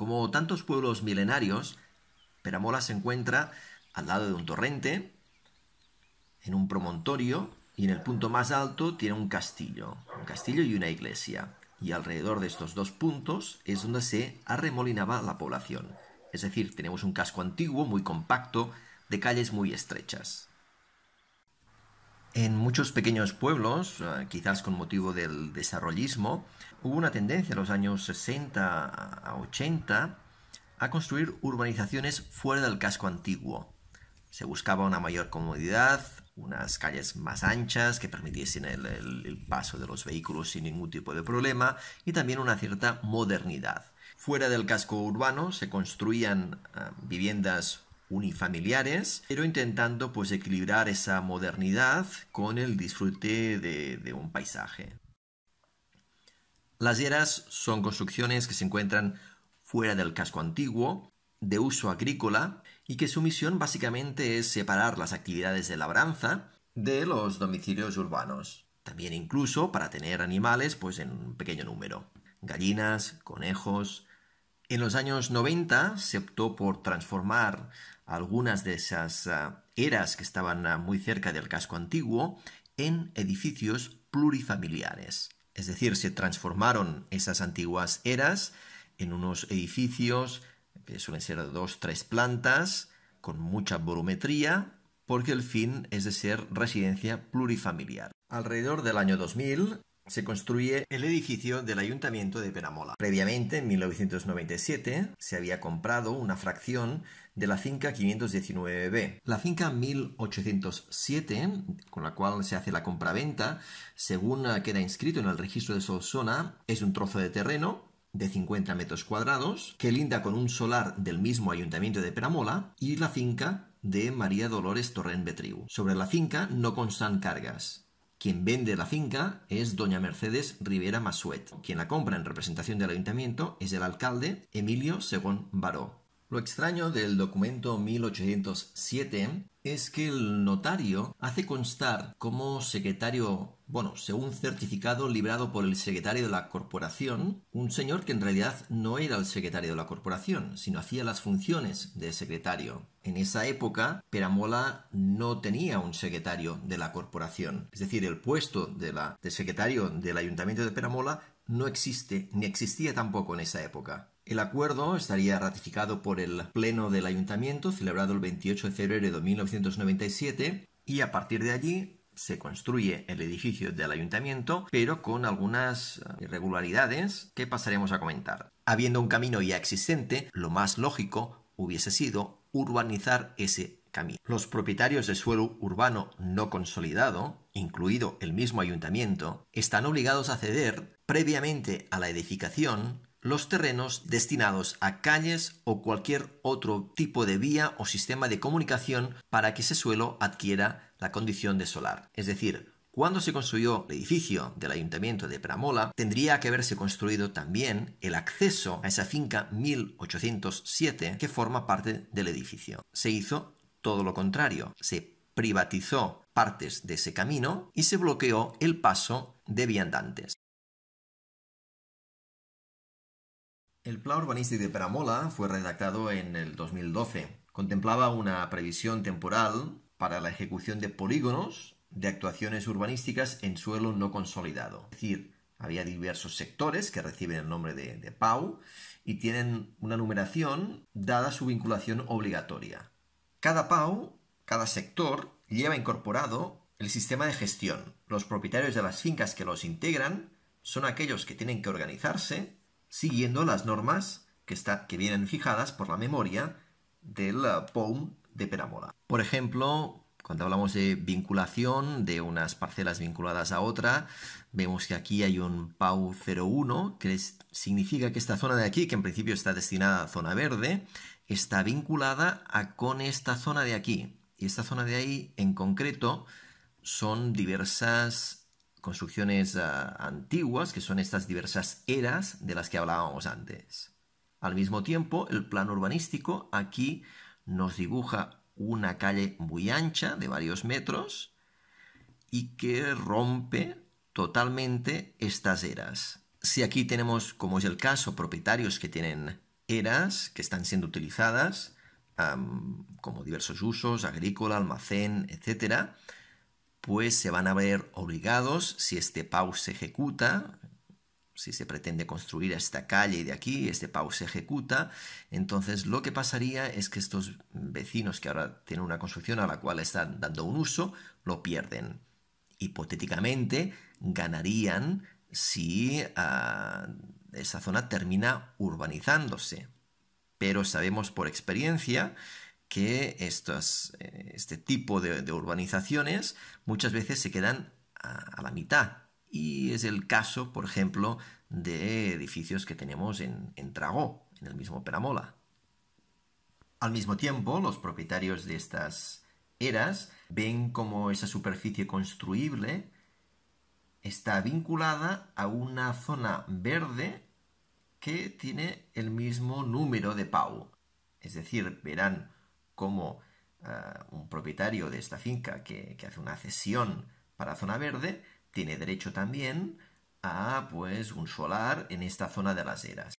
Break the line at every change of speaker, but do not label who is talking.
Como tantos pueblos milenarios, Peramola se encuentra al lado de un torrente, en un promontorio, y en el punto más alto tiene un castillo, un castillo y una iglesia. Y alrededor de estos dos puntos es donde se arremolinaba la población. Es decir, tenemos un casco antiguo, muy compacto, de calles muy estrechas. En muchos pequeños pueblos, eh, quizás con motivo del desarrollismo, hubo una tendencia en los años 60 a 80 a construir urbanizaciones fuera del casco antiguo. Se buscaba una mayor comodidad, unas calles más anchas que permitiesen el, paso de los vehículos sin ningún tipo de problema y también una cierta modernidad. Fuera del casco urbano se construían ah, viviendas unifamiliares, pero intentando pues equilibrar esa modernidad con el disfrute de un paisaje. Las hieras son construcciones que se encuentran fuera del casco antiguo, de uso agrícola, y que su misión básicamente es separar las actividades de labranza de los domicilios urbanos. También incluso para tener animales pues en un pequeño número. Gallinas, conejos. En los años 90 se optó por transformar algunas de esas ah, eras que estaban ah, muy cerca del casco antiguo en edificios plurifamiliares. Es decir, se transformaron esas antiguas eras en unos edificios que suelen ser de dos, tres plantas, con mucha volumetría, porque el fin es de ser residencia plurifamiliar. Alrededor del año 2000, se construye el edificio del Ayuntamiento de Peramola. Previamente, en 1997, se había comprado una fracción de la finca 519B. La finca 1807, con la cual se hace la compraventa, según queda inscrito en el registro de Solsona, es un trozo de terreno de 50 metros cuadrados, que linda con un solar del mismo ayuntamiento de Peramola y la finca de María Dolores Torrent Betriu. Sobre la finca no constan cargas, quien vende la finca es doña Mercedes Rivera Masuet. Quien la compra en representación del ayuntamiento es el alcalde Emilio Segón Baró. Lo extraño del documento 1807 es que el notario hace constar como secretario bueno, según certificado librado por el secretario de la corporación, un señor que en realidad no era el secretario de la corporación, sino hacía las funciones de secretario. En esa época, Peramola no tenía un secretario de la corporación. Es decir, el puesto de, de secretario del ayuntamiento de Peramola no existe, ni existía tampoco en esa época. El acuerdo estaría ratificado por el Pleno del Ayuntamiento, celebrado el 28 de febrero de 1997, y a partir de allí se construye el edificio del ayuntamiento, pero con algunas irregularidades que pasaremos a comentar. Habiendo un camino ya existente, lo más lógico hubiese sido urbanizar ese camino. Los propietarios de suelo urbano no consolidado, incluido el mismo ayuntamiento, están obligados a ceder, previamente a la edificación, los terrenos destinados a calles o cualquier otro tipo de vía o sistema de comunicación para que ese suelo adquiera la condición de solar. Es decir, cuando se construyó el edificio del ayuntamiento de Pramola, tendría que haberse construido también el acceso a esa finca 1807 que forma parte del edificio. Se hizo todo lo contrario, se privatizó partes de ese camino y se bloqueó el paso de viandantes. El plan urbanístico de Pramola fue redactado en el 2012. Contemplaba una previsión temporal para la ejecución de polígonos de actuaciones urbanísticas en suelo no consolidado. Es decir, había diversos sectores que reciben el nombre de, PAU y tienen una numeración dada su vinculación obligatoria. Cada PAU, cada sector, lleva incorporado el sistema de gestión. Los propietarios de las fincas que los integran son aquellos que tienen que organizarse siguiendo las normas que, que vienen fijadas por la memoria del eh, POUM de peramola Por ejemplo, cuando hablamos de vinculación de unas parcelas vinculadas a otra, vemos que aquí hay un PAU01, que significa que esta zona de aquí, que en principio está destinada a zona verde, está vinculada a con esta zona de aquí. Y esta zona de ahí, en concreto, son diversas construcciones ah, antiguas, que son estas diversas eras de las que hablábamos antes. Al mismo tiempo, el plano urbanístico aquí nos dibuja una calle muy ancha de varios metros y que rompe totalmente estas eras. Si aquí tenemos, como es el caso, propietarios que tienen eras que están siendo utilizadas como diversos usos, agrícola, almacén, etc., pues se van a ver obligados, si este PAUS se ejecuta, si se pretende construir esta calle de aquí, este PAU se ejecuta, entonces lo que pasaría es que estos vecinos que ahora tienen una construcción a la cual están dando un uso, lo pierden. Hipotéticamente ganarían si ah, esa zona termina urbanizándose. Pero sabemos por experiencia que estos, eh, este tipo de, urbanizaciones muchas veces se quedan ah, a la mitad y es el caso, por ejemplo, de edificios que tenemos en, en Tragó, en el mismo Peramola. Al mismo tiempo, los propietarios de estas eras ven cómo esa superficie construible está vinculada a una zona verde que tiene el mismo número de PAU. Es decir, verán cómo eh, un propietario de esta finca que hace una cesión para zona verde tiene derecho también a pues un solar en esta zona de las eras.